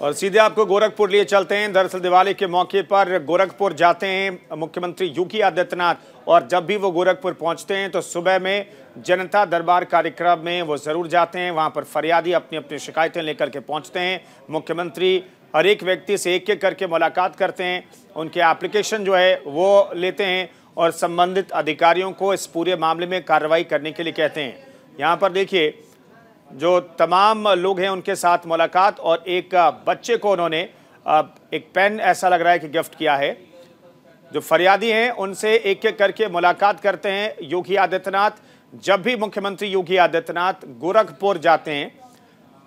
और सीधे आपको गोरखपुर लिए चलते हैं दरअसल दिवाली के मौके पर गोरखपुर जाते हैं मुख्यमंत्री योगी आदित्यनाथ और जब भी वो गोरखपुर पहुंचते हैं तो सुबह में जनता दरबार कार्यक्रम में वो ज़रूर जाते हैं वहां पर फरियादी अपनी अपनी शिकायतें लेकर के पहुंचते हैं मुख्यमंत्री हर एक व्यक्ति से एक एक करके मुलाकात करते हैं उनके एप्लीकेशन जो है वो लेते हैं और संबंधित अधिकारियों को इस पूरे मामले में कार्रवाई करने के लिए कहते हैं यहाँ पर देखिए जो तमाम लोग हैं उनके साथ मुलाकात और एक बच्चे को उन्होंने एक पेन ऐसा लग रहा है कि गिफ्ट किया है जो फरियादी हैं उनसे एक एक करके मुलाकात करते हैं योगी आदित्यनाथ जब भी मुख्यमंत्री योगी आदित्यनाथ गोरखपुर जाते हैं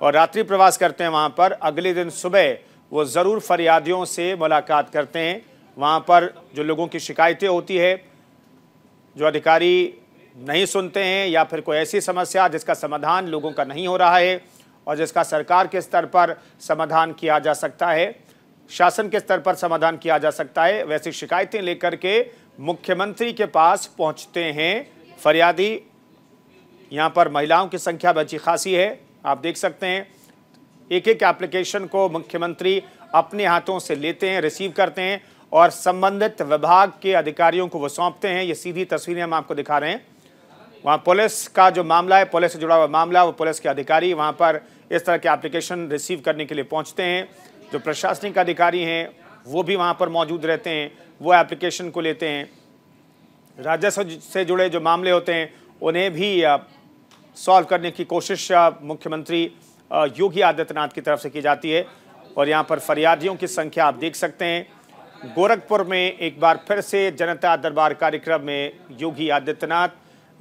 और रात्रि प्रवास करते हैं वहाँ पर अगले दिन सुबह वो ज़रूर फरियादियों से मुलाकात करते हैं वहाँ पर जो लोगों की शिकायतें होती है जो अधिकारी नहीं सुनते हैं या फिर कोई ऐसी समस्या जिसका समाधान लोगों का नहीं हो रहा है और जिसका सरकार के स्तर पर समाधान किया जा सकता है शासन के स्तर पर समाधान किया जा सकता है वैसी शिकायतें लेकर के मुख्यमंत्री के पास पहुंचते हैं फरियादी यहाँ पर महिलाओं की संख्या बची खासी है आप देख सकते हैं एक एक एप्लीकेशन को मुख्यमंत्री अपने हाथों से लेते हैं रिसीव करते हैं और संबंधित विभाग के अधिकारियों को वो सौंपते हैं ये सीधी तस्वीरें हम आपको दिखा रहे हैं वहाँ पुलिस का जो मामला है पुलिस से जुड़ा हुआ मामला वो पुलिस के अधिकारी वहाँ पर इस तरह के एप्लीकेशन रिसीव करने के लिए पहुँचते हैं जो प्रशासनिक अधिकारी हैं वो भी वहाँ पर मौजूद रहते हैं वो एप्लीकेशन को लेते हैं राजस्व से जुड़े जो मामले होते हैं उन्हें भी सॉल्व करने की कोशिश मुख्यमंत्री योगी आदित्यनाथ की तरफ से की जाती है और यहाँ पर फरियादियों की संख्या आप देख सकते हैं गोरखपुर में एक बार फिर से जनता दरबार कार्यक्रम में योगी आदित्यनाथ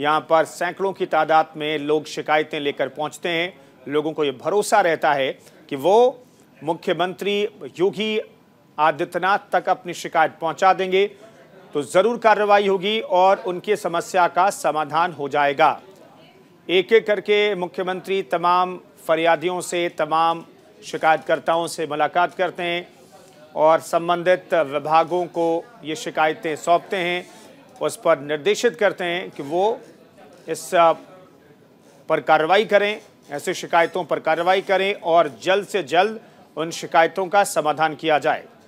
यहाँ पर सैकड़ों की तादाद में लोग शिकायतें लेकर पहुँचते हैं लोगों को ये भरोसा रहता है कि वो मुख्यमंत्री योगी आदित्यनाथ तक अपनी शिकायत पहुंचा देंगे तो ज़रूर कार्रवाई होगी और उनकी समस्या का समाधान हो जाएगा एक एक करके मुख्यमंत्री तमाम फरियादियों से तमाम शिकायतकर्ताओं से मुलाकात करते हैं और संबंधित विभागों को ये शिकायतें सौंपते हैं उस पर निर्देशित करते हैं कि वो इस पर कार्रवाई करें ऐसे शिकायतों पर कार्रवाई करें और जल्द से जल्द उन शिकायतों का समाधान किया जाए